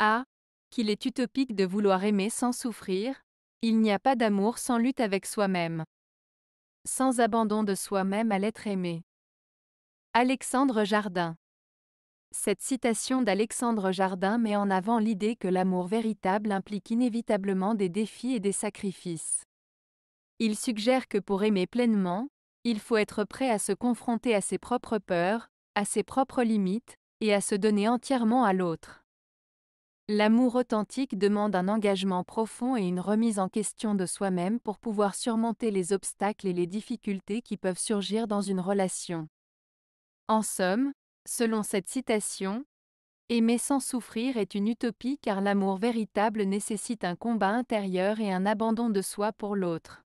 A. Qu'il est utopique de vouloir aimer sans souffrir. Il n'y a pas d'amour sans lutte avec soi-même. Sans abandon de soi-même à l'être aimé. Alexandre Jardin. Cette citation d'Alexandre Jardin met en avant l'idée que l'amour véritable implique inévitablement des défis et des sacrifices. Il suggère que pour aimer pleinement, il faut être prêt à se confronter à ses propres peurs, à ses propres limites, et à se donner entièrement à l'autre. L'amour authentique demande un engagement profond et une remise en question de soi-même pour pouvoir surmonter les obstacles et les difficultés qui peuvent surgir dans une relation. En somme, selon cette citation, Aimer sans souffrir est une utopie car l'amour véritable nécessite un combat intérieur et un abandon de soi pour l'autre.